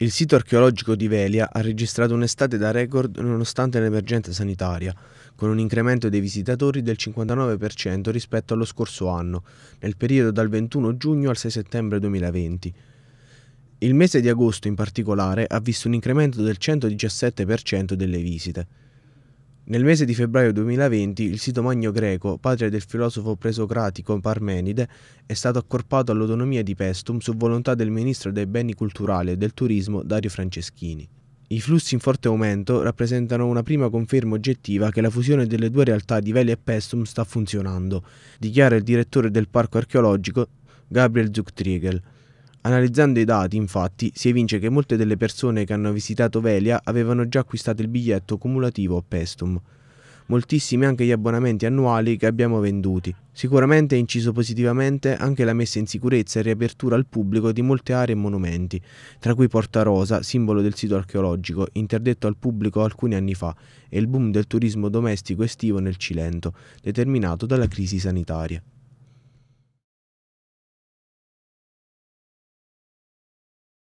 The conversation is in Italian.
Il sito archeologico di Velia ha registrato un'estate da record nonostante l'emergenza sanitaria, con un incremento dei visitatori del 59% rispetto allo scorso anno, nel periodo dal 21 giugno al 6 settembre 2020. Il mese di agosto in particolare ha visto un incremento del 117% delle visite. Nel mese di febbraio 2020 il sito Magno Greco, padre del filosofo presocratico Parmenide, è stato accorpato all'autonomia di Pestum su volontà del ministro dei beni culturali e del turismo Dario Franceschini. I flussi in forte aumento rappresentano una prima conferma oggettiva che la fusione delle due realtà di Veli e Pestum sta funzionando, dichiara il direttore del parco archeologico Gabriel Zucktriegel. Analizzando i dati, infatti, si evince che molte delle persone che hanno visitato Velia avevano già acquistato il biglietto cumulativo o Pestum. Moltissimi anche gli abbonamenti annuali che abbiamo venduti. Sicuramente è inciso positivamente anche la messa in sicurezza e riapertura al pubblico di molte aree e monumenti, tra cui Porta Rosa, simbolo del sito archeologico, interdetto al pubblico alcuni anni fa, e il boom del turismo domestico estivo nel Cilento, determinato dalla crisi sanitaria.